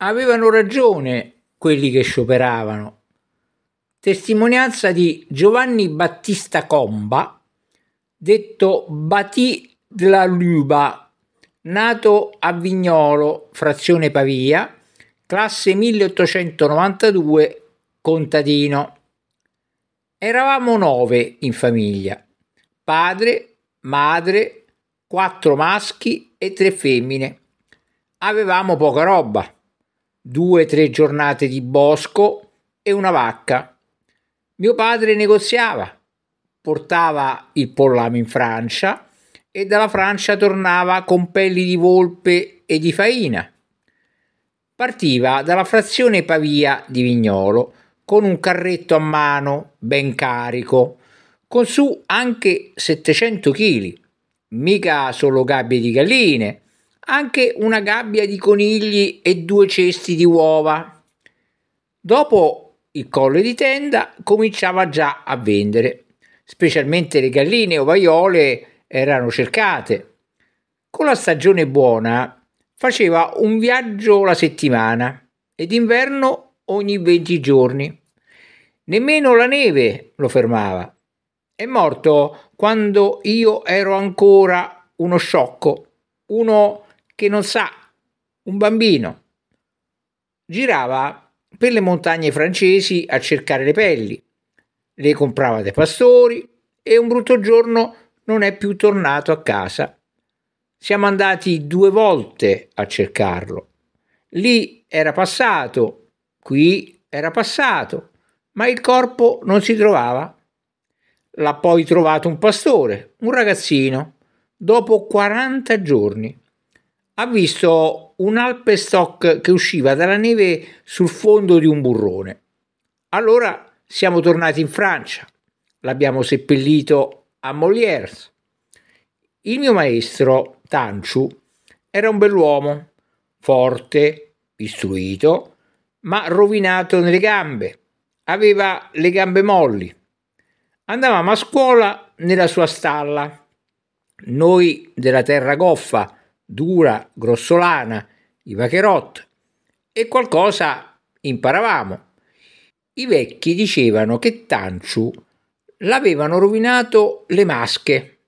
Avevano ragione quelli che scioperavano. Testimonianza di Giovanni Battista Comba, detto Batì della Luba, nato a Vignolo, frazione Pavia, classe 1892, contadino. Eravamo nove in famiglia, padre, madre, quattro maschi e tre femmine. Avevamo poca roba due o tre giornate di bosco e una vacca. Mio padre negoziava, portava il pollame in Francia e dalla Francia tornava con pelli di volpe e di faina. Partiva dalla frazione Pavia di Vignolo con un carretto a mano ben carico, con su anche 700 kg, mica solo gabbie di galline, anche una gabbia di conigli e due cesti di uova. Dopo il colle di tenda cominciava già a vendere, specialmente le galline o vaiole erano cercate. Con la stagione buona faceva un viaggio la settimana ed inverno ogni 20 giorni. Nemmeno la neve lo fermava. È morto quando io ero ancora uno sciocco, uno che non sa, un bambino, girava per le montagne francesi a cercare le pelli, le comprava dai pastori e un brutto giorno non è più tornato a casa. Siamo andati due volte a cercarlo. Lì era passato, qui era passato, ma il corpo non si trovava. L'ha poi trovato un pastore, un ragazzino, dopo 40 giorni ha visto un alpestock che usciva dalla neve sul fondo di un burrone. Allora siamo tornati in Francia, l'abbiamo seppellito a Molières. Il mio maestro, Tanciu, era un bell'uomo, forte, istruito, ma rovinato nelle gambe. Aveva le gambe molli. Andavamo a scuola nella sua stalla. Noi della terra goffa dura, grossolana, i vacherot, e qualcosa imparavamo. I vecchi dicevano che Tanciu l'avevano rovinato le masche,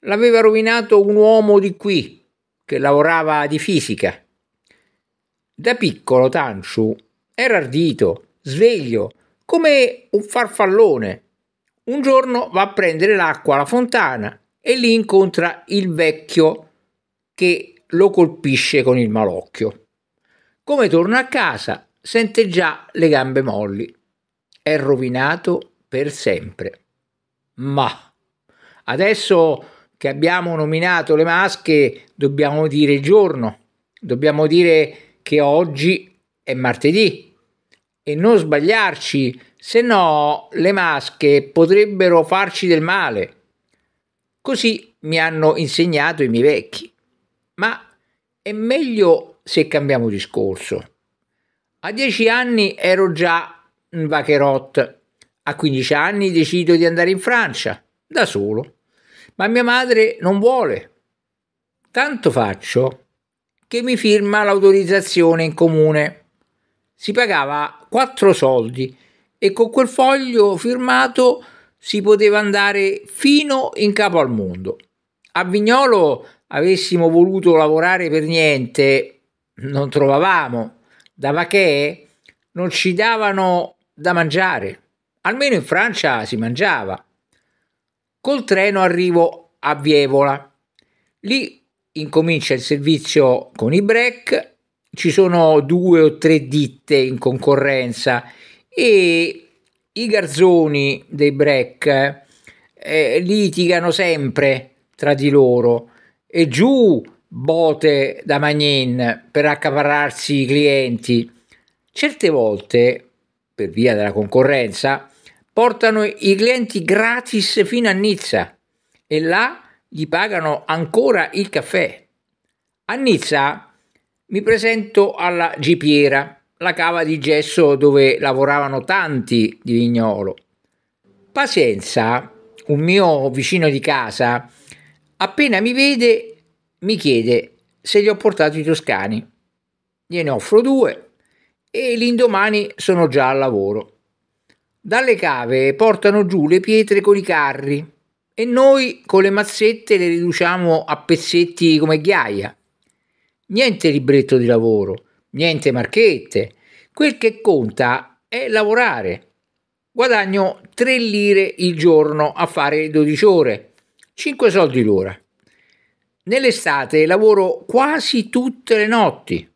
l'aveva rovinato un uomo di qui che lavorava di fisica. Da piccolo Tanciu era ardito, sveglio, come un farfallone. Un giorno va a prendere l'acqua alla fontana e lì incontra il vecchio che lo colpisce con il malocchio. Come torna a casa, sente già le gambe molli. È rovinato per sempre. Ma adesso che abbiamo nominato le masche, dobbiamo dire il giorno, dobbiamo dire che oggi è martedì e non sbagliarci, se no le masche potrebbero farci del male. Così mi hanno insegnato i miei vecchi. Ma è meglio se cambiamo discorso. A 10 anni ero già un vacherot, a 15 anni decido di andare in Francia, da solo, ma mia madre non vuole. Tanto faccio che mi firma l'autorizzazione in comune. Si pagava 4 soldi e con quel foglio firmato si poteva andare fino in capo al mondo. A Vignolo avessimo voluto lavorare per niente, non trovavamo, da vacche non ci davano da mangiare, almeno in Francia si mangiava. Col treno arrivo a Vievola, lì incomincia il servizio con i break, ci sono due o tre ditte in concorrenza e i garzoni dei break eh, litigano sempre tra di loro e giù bote da Magnin per accaparrarsi i clienti. Certe volte, per via della concorrenza, portano i clienti gratis fino a Nizza e là gli pagano ancora il caffè. A Nizza mi presento alla Gipiera, la cava di gesso dove lavoravano tanti di Vignolo. Pazienza, un mio vicino di casa, Appena mi vede, mi chiede se gli ho portato i toscani. Gliene offro due e l'indomani sono già al lavoro. Dalle cave portano giù le pietre con i carri e noi con le mazzette le riduciamo a pezzetti come ghiaia. Niente libretto di lavoro, niente marchette. Quel che conta è lavorare. Guadagno 3 lire il giorno a fare 12 ore 5 soldi l'ora. Nell'estate lavoro quasi tutte le notti.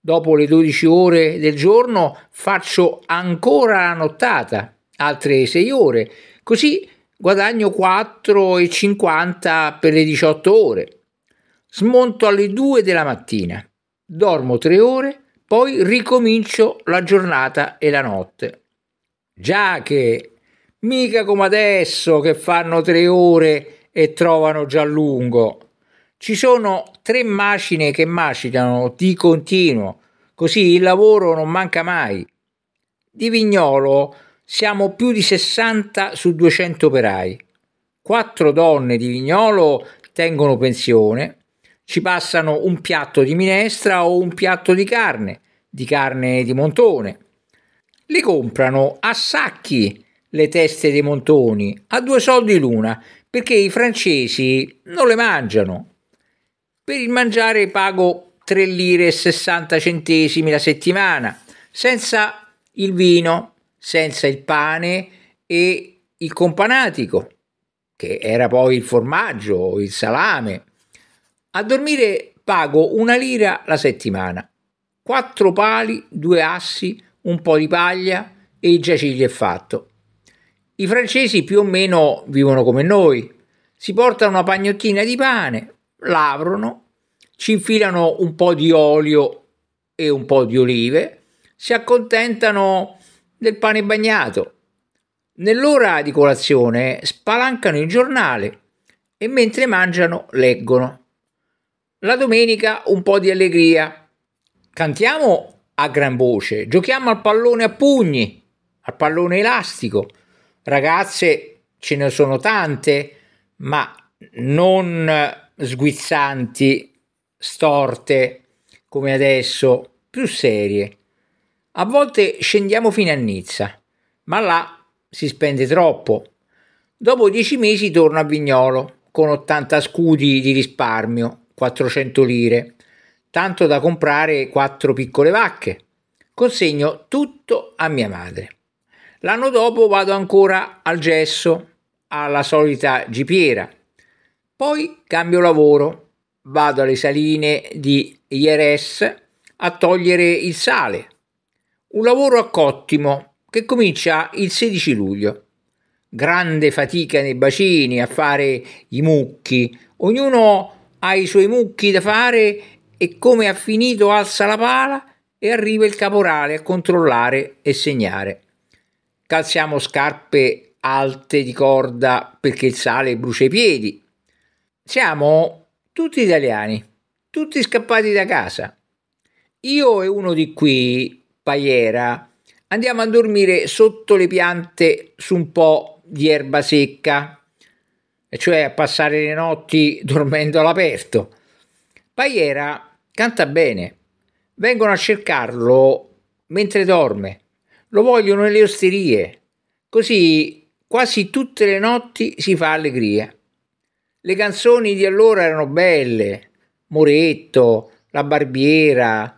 Dopo le 12 ore del giorno faccio ancora la nottata, altre 6 ore, così guadagno 4,50 per le 18 ore. Smonto alle 2 della mattina, dormo 3 ore, poi ricomincio la giornata e la notte. Già che, mica come adesso che fanno 3 ore e trovano lungo. Ci sono tre macine che macinano di continuo, così il lavoro non manca mai. Di Vignolo siamo più di 60 su 200 operai. Quattro donne di Vignolo tengono pensione, ci passano un piatto di minestra o un piatto di carne, di carne di montone. Li comprano a sacchi le teste dei montoni, a due soldi l'una, perché i francesi non le mangiano. Per il mangiare pago 3 lire e 60 centesimi la settimana, senza il vino, senza il pane e il companatico, che era poi il formaggio, il salame. A dormire pago una lira la settimana, quattro pali, due assi, un po' di paglia e il giaciglio è fatto. I francesi più o meno vivono come noi. Si portano una pagnottina di pane, lavrono, ci infilano un po' di olio e un po' di olive, si accontentano del pane bagnato. Nell'ora di colazione spalancano il giornale e mentre mangiano leggono. La domenica un po' di allegria. Cantiamo a gran voce, giochiamo al pallone a pugni, al pallone elastico, ragazze ce ne sono tante, ma non sguizzanti, storte come adesso, più serie. A volte scendiamo fino a Nizza, ma là si spende troppo. Dopo dieci mesi torno a Vignolo con 80 scudi di risparmio, 400 lire, tanto da comprare quattro piccole vacche. Consegno tutto a mia madre. L'anno dopo vado ancora al gesso, alla solita gipiera. Poi cambio lavoro, vado alle saline di Ieres a togliere il sale. Un lavoro a Cottimo che comincia il 16 luglio. Grande fatica nei bacini a fare i mucchi. Ognuno ha i suoi mucchi da fare e come ha finito alza la pala e arriva il caporale a controllare e segnare calziamo scarpe alte di corda perché il sale brucia i piedi. Siamo tutti italiani, tutti scappati da casa. Io e uno di qui, Paiera, andiamo a dormire sotto le piante su un po' di erba secca, cioè a passare le notti dormendo all'aperto. Paiera canta bene, vengono a cercarlo mentre dorme lo vogliono nelle osterie. Così quasi tutte le notti si fa allegria. Le canzoni di allora erano belle, Moretto, La Barbiera,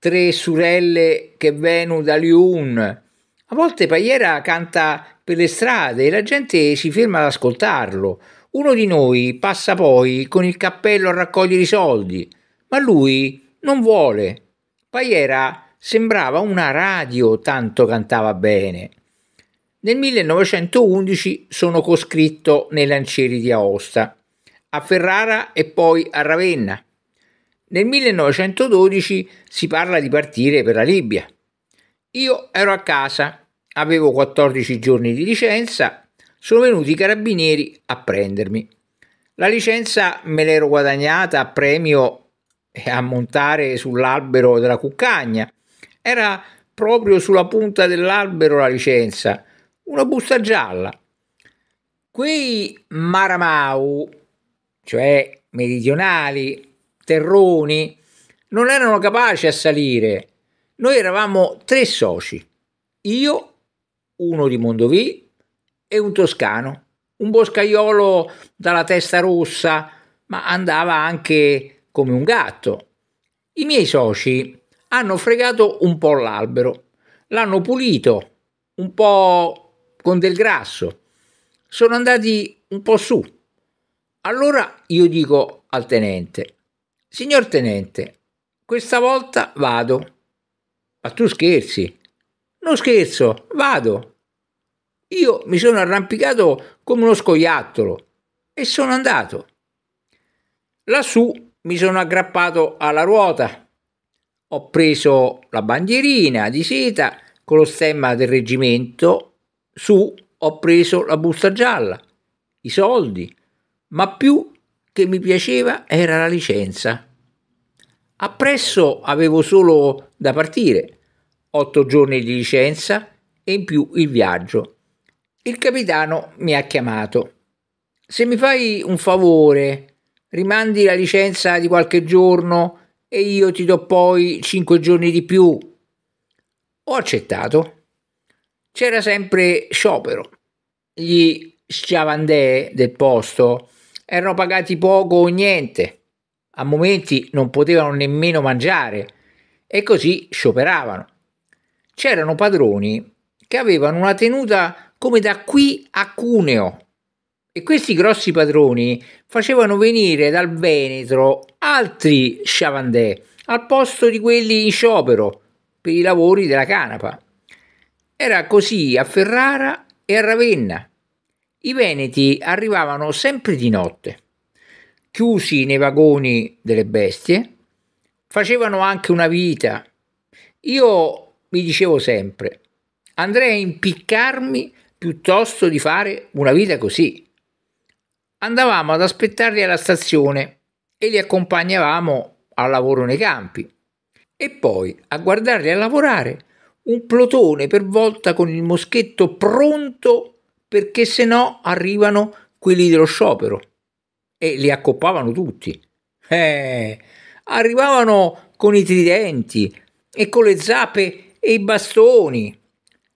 Tre sorelle che venu da Liun. A volte Paiera canta per le strade e la gente si ferma ad ascoltarlo. Uno di noi passa poi con il cappello a raccogliere i soldi, ma lui non vuole. era sembrava una radio tanto cantava bene. Nel 1911 sono coscritto nei Lancieri di Aosta, a Ferrara e poi a Ravenna. Nel 1912 si parla di partire per la Libia. Io ero a casa, avevo 14 giorni di licenza, sono venuti i carabinieri a prendermi. La licenza me l'ero guadagnata a premio e a montare sull'albero della cuccagna era proprio sulla punta dell'albero la licenza, una busta gialla. Quei Maramau, cioè meridionali, terroni, non erano capaci a salire. Noi eravamo tre soci, io, uno di Mondovì e un toscano, un boscaiolo dalla testa rossa, ma andava anche come un gatto. I miei soci hanno fregato un po' l'albero, l'hanno pulito un po' con del grasso, sono andati un po' su. Allora io dico al tenente, signor tenente, questa volta vado. Ma tu scherzi? Non scherzo, vado. Io mi sono arrampicato come uno scoiattolo e sono andato. Lassù mi sono aggrappato alla ruota ho preso la bandierina di seta con lo stemma del reggimento, su ho preso la busta gialla, i soldi, ma più che mi piaceva era la licenza. Appresso avevo solo da partire, otto giorni di licenza e in più il viaggio. Il capitano mi ha chiamato. Se mi fai un favore, rimandi la licenza di qualche giorno e io ti do poi cinque giorni di più. Ho accettato. C'era sempre sciopero. Gli sciavandè del posto erano pagati poco o niente. A momenti non potevano nemmeno mangiare e così scioperavano. C'erano padroni che avevano una tenuta come da qui a Cuneo e questi grossi padroni facevano venire dal Veneto altri sciavandè al posto di quelli in sciopero per i lavori della canapa. Era così a Ferrara e a Ravenna. I veneti arrivavano sempre di notte, chiusi nei vagoni delle bestie, facevano anche una vita. Io mi dicevo sempre, andrei a impiccarmi piuttosto di fare una vita così. Andavamo ad aspettarli alla stazione e li accompagnavamo al lavoro nei campi e poi a guardarli a lavorare un plotone per volta con il moschetto pronto perché se no arrivano quelli dello sciopero e li accoppavano tutti. Eh, arrivavano con i tridenti e con le zappe e i bastoni.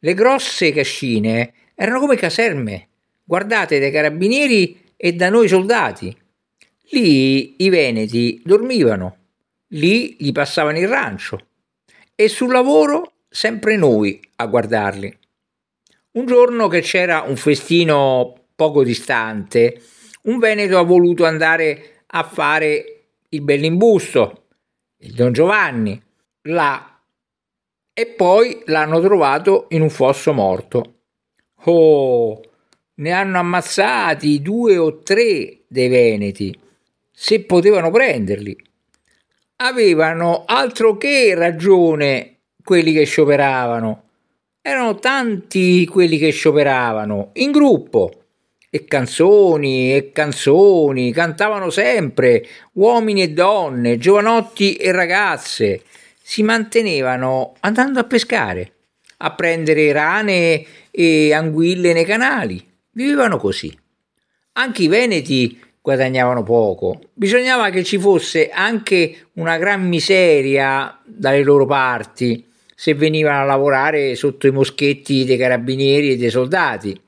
Le grosse cascine erano come caserme, guardate dai carabinieri e da noi soldati. Lì i veneti dormivano, lì gli passavano il rancio e sul lavoro sempre noi a guardarli. Un giorno che c'era un festino poco distante, un veneto ha voluto andare a fare il bell'imbusto, il Don Giovanni, là, e poi l'hanno trovato in un fosso morto. Oh, ne hanno ammazzati due o tre dei Veneti, se potevano prenderli. Avevano altro che ragione quelli che scioperavano. Erano tanti quelli che scioperavano, in gruppo. E canzoni e canzoni, cantavano sempre, uomini e donne, giovanotti e ragazze. Si mantenevano andando a pescare, a prendere rane e anguille nei canali vivevano così. Anche i veneti guadagnavano poco, bisognava che ci fosse anche una gran miseria dalle loro parti se venivano a lavorare sotto i moschetti dei carabinieri e dei soldati.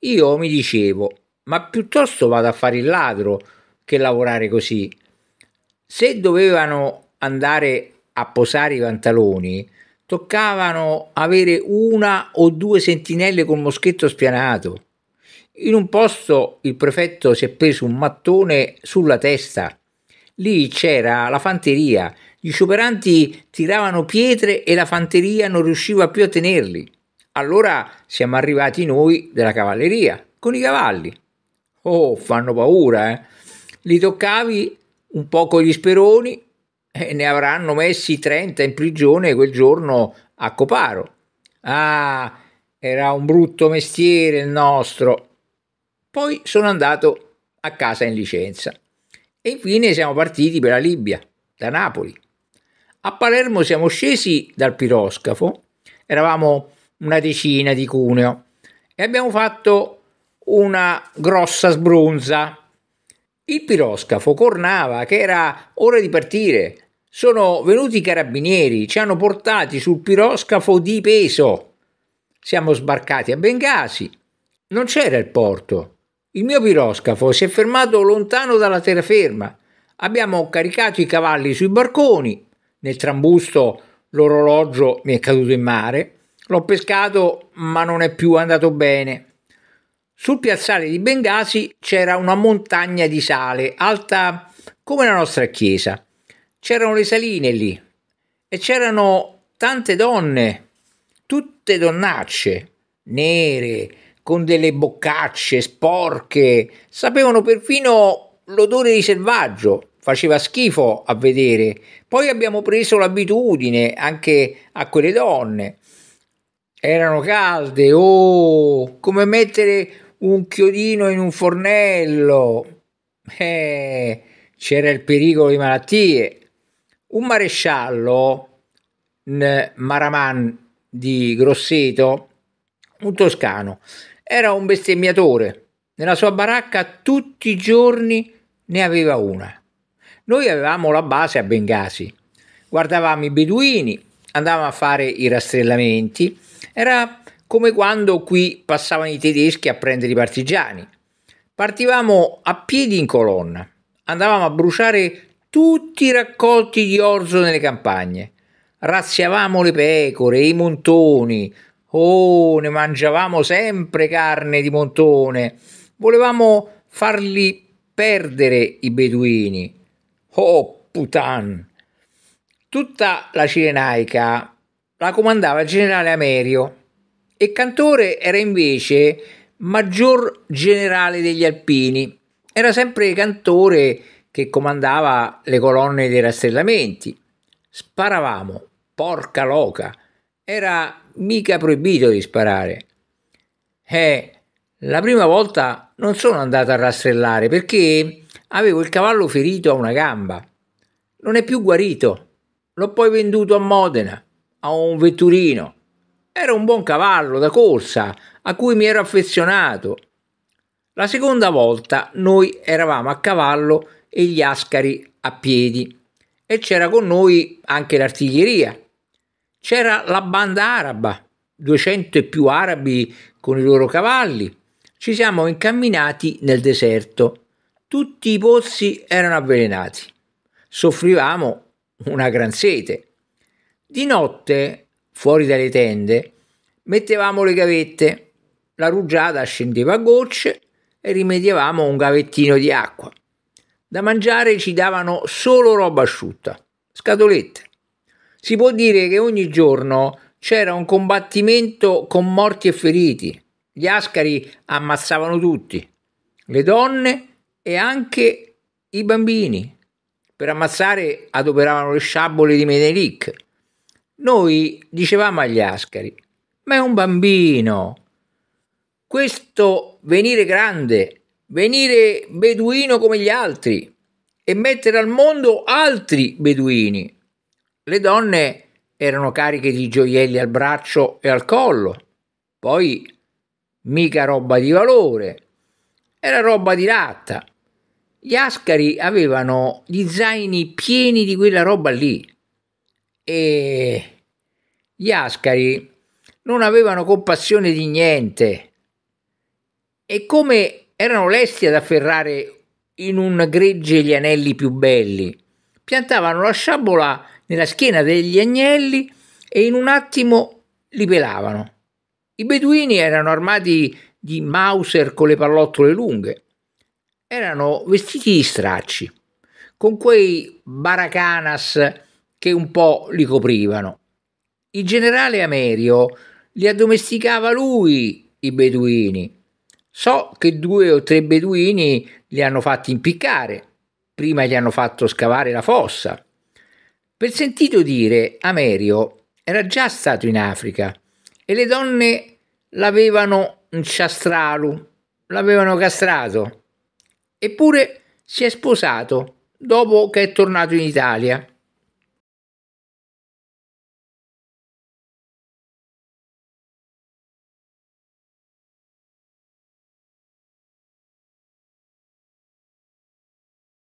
Io mi dicevo, ma piuttosto vado a fare il ladro che lavorare così. Se dovevano andare a posare i pantaloni, toccavano avere una o due sentinelle col moschetto spianato. In un posto il prefetto si è preso un mattone sulla testa. Lì c'era la fanteria. Gli scioperanti tiravano pietre e la fanteria non riusciva più a tenerli. Allora siamo arrivati noi della cavalleria, con i cavalli. Oh, fanno paura, eh? Li toccavi un po' con gli speroni e ne avranno messi 30 in prigione quel giorno a Coparo. Ah, era un brutto mestiere il nostro. Poi sono andato a casa in licenza e infine siamo partiti per la Libia, da Napoli. A Palermo siamo scesi dal piroscafo, eravamo una decina di Cuneo e abbiamo fatto una grossa sbronza. Il piroscafo cornava che era ora di partire. Sono venuti i carabinieri, ci hanno portati sul piroscafo di peso. Siamo sbarcati a Bengasi. Non c'era il porto, il mio piroscafo si è fermato lontano dalla terraferma. Abbiamo caricato i cavalli sui barconi. Nel trambusto l'orologio mi è caduto in mare. L'ho pescato, ma non è più andato bene. Sul piazzale di Bengasi c'era una montagna di sale, alta come la nostra chiesa. C'erano le saline lì e c'erano tante donne, tutte donnacce, nere, con delle boccacce sporche, sapevano perfino l'odore di selvaggio, faceva schifo a vedere. Poi abbiamo preso l'abitudine anche a quelle donne. Erano calde, oh, come mettere un chiodino in un fornello. Eh, c'era il pericolo di malattie. Un maresciallo, Maraman di Grosseto, un toscano, era un bestemmiatore. Nella sua baracca tutti i giorni ne aveva una. Noi avevamo la base a Bengasi. Guardavamo i beduini, andavamo a fare i rastrellamenti. Era come quando qui passavano i tedeschi a prendere i partigiani. Partivamo a piedi in colonna. Andavamo a bruciare tutti i raccolti di orzo nelle campagne razziavamo le pecore, i montoni, Oh, ne mangiavamo sempre carne di montone. Volevamo farli perdere i beduini. Oh, putan! Tutta la Cirenaica la comandava il generale Amerio e Cantore era invece maggior generale degli Alpini. Era sempre Cantore che comandava le colonne dei rastrellamenti. Sparavamo, porca loca! Era mica proibito di sparare. Eh, la prima volta non sono andato a rastrellare perché avevo il cavallo ferito a una gamba. Non è più guarito. L'ho poi venduto a Modena, a un vetturino. Era un buon cavallo da corsa a cui mi ero affezionato. La seconda volta noi eravamo a cavallo e gli ascari a piedi e c'era con noi anche l'artiglieria c'era la banda araba, 200 e più arabi con i loro cavalli. Ci siamo incamminati nel deserto. Tutti i pozzi erano avvelenati. Soffrivamo una gran sete. Di notte, fuori dalle tende, mettevamo le gavette. La rugiada scendeva a gocce e rimediavamo un gavettino di acqua. Da mangiare ci davano solo roba asciutta, scatolette si può dire che ogni giorno c'era un combattimento con morti e feriti. Gli ascari ammazzavano tutti, le donne e anche i bambini. Per ammazzare adoperavano le sciabole di Menelik. Noi dicevamo agli ascari, ma è un bambino. Questo venire grande, venire beduino come gli altri e mettere al mondo altri beduini le donne erano cariche di gioielli al braccio e al collo, poi mica roba di valore, era roba di latta. Gli ascari avevano gli zaini pieni di quella roba lì e gli ascari non avevano compassione di niente e come erano lesti ad afferrare in un gregge gli anelli più belli, piantavano la sciabola nella schiena degli agnelli e in un attimo li pelavano. I beduini erano armati di Mauser con le pallottole lunghe, erano vestiti di stracci, con quei baracanas che un po' li coprivano. Il generale Amerio li addomesticava lui, i beduini. So che due o tre beduini li hanno fatti impiccare, prima gli hanno fatto scavare la fossa per sentito dire, Amerio era già stato in Africa e le donne l'avevano inciastralu, l'avevano castrato. Eppure si è sposato dopo che è tornato in Italia.